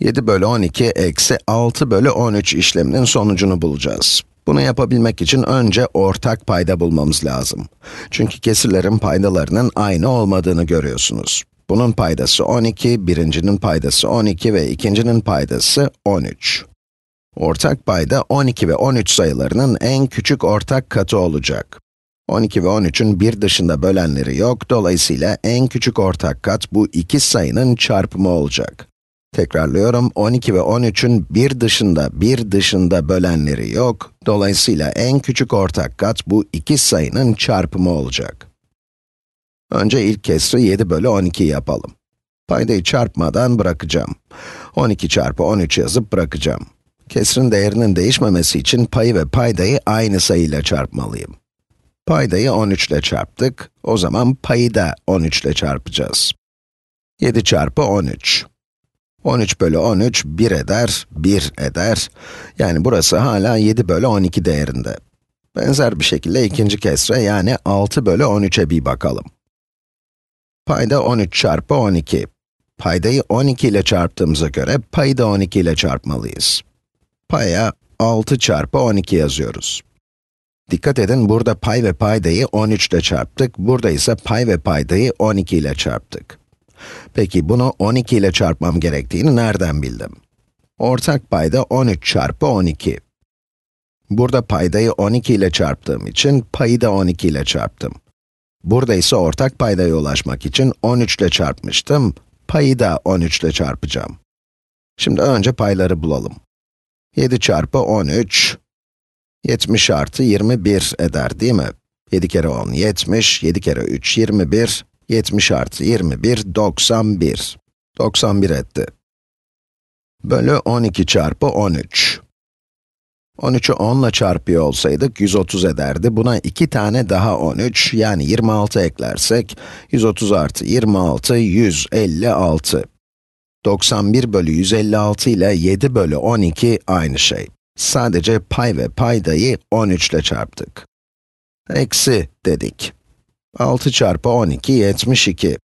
7 bölü 12 eksi 6 bölü 13 işleminin sonucunu bulacağız. Bunu yapabilmek için önce ortak payda bulmamız lazım. Çünkü kesirlerin paydalarının aynı olmadığını görüyorsunuz. Bunun paydası 12, birincinin paydası 12 ve ikincinin paydası 13. Ortak payda 12 ve 13 sayılarının en küçük ortak katı olacak. 12 ve 13'ün bir dışında bölenleri yok, dolayısıyla en küçük ortak kat bu iki sayının çarpımı olacak. Tekrarlıyorum, 12 ve 13'ün bir dışında, bir dışında bölenleri yok. Dolayısıyla en küçük ortak kat bu iki sayının çarpımı olacak. Önce ilk kesri 7 bölü 12 yapalım. Paydayı çarpmadan bırakacağım. 12 çarpı 13 yazıp bırakacağım. Kesrin değerinin değişmemesi için payı ve paydayı aynı sayıyla çarpmalıyım. Paydayı 13 ile çarptık, o zaman payı da 13 ile çarpacağız. 7 çarpı 13. 13 bölü 13, 1 eder, 1 eder. Yani burası hala 7 bölü 12 değerinde. Benzer bir şekilde ikinci kesre yani 6 bölü 13'e bir bakalım. Payda 13 çarpı 12. Paydayı 12 ile çarptığımıza göre payı da 12 ile çarpmalıyız. Paya 6 çarpı 12 yazıyoruz. Dikkat edin burada pay ve paydayı 13 ile çarptık, burada ise pay ve paydayı 12 ile çarptık. Peki bunu 12 ile çarpmam gerektiğini nereden bildim? Ortak payda 13 çarpı 12. Burada paydayı 12 ile çarptığım için payı da 12 ile çarptım. Burada ise ortak paydaya ulaşmak için 13 ile çarpmıştım, payı da 13 ile çarpacağım. Şimdi önce payları bulalım. 7 çarpı 13, 70 artı 21 eder değil mi? 7 kere 10, 70, 7 kere 3, 21, 70 artı 21, 91. 91 etti. Bölü 12 çarpı 13. 13'ü 10 ile çarpıyor olsaydık 130 ederdi. Buna 2 tane daha 13 yani 26 eklersek 130 artı 26 156. 91 bölü 156 ile 7 bölü 12 aynı şey. Sadece pay ve paydayı 13 ile çarptık. Eksi dedik. 6 çarpı 12, 72.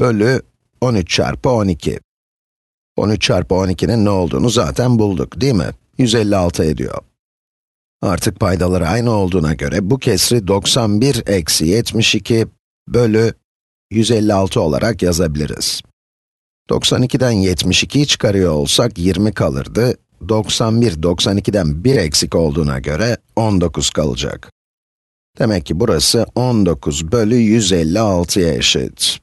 Bölü 13 çarpı 12. 13 çarpı 12'nin ne olduğunu zaten bulduk, değil mi? 156 ediyor. Artık paydaları aynı olduğuna göre bu kesri 91 eksi 72 bölü 156 olarak yazabiliriz. 92'den 72'yi çıkarıyor olsak 20 kalırdı. 91, 92'den 1 eksik olduğuna göre 19 kalacak. Demek ki burası 19 bölü 156'ya eşit.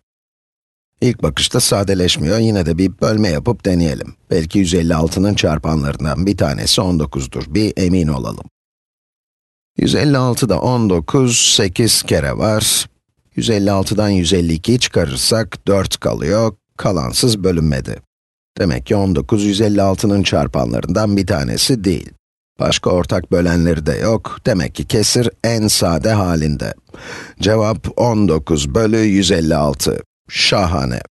İlk bakışta sadeleşmiyor, yine de bir bölme yapıp deneyelim. Belki 156'nın çarpanlarından bir tanesi 19'dur, bir emin olalım. 156'da 19, 8 kere var. 156'dan 152'yi çıkarırsak 4 kalıyor, kalansız bölünmedi. Demek ki 19, 156'nın çarpanlarından bir tanesi değil. Başka ortak bölenleri de yok. Demek ki kesir en sade halinde. Cevap 19 bölü 156. Şahane.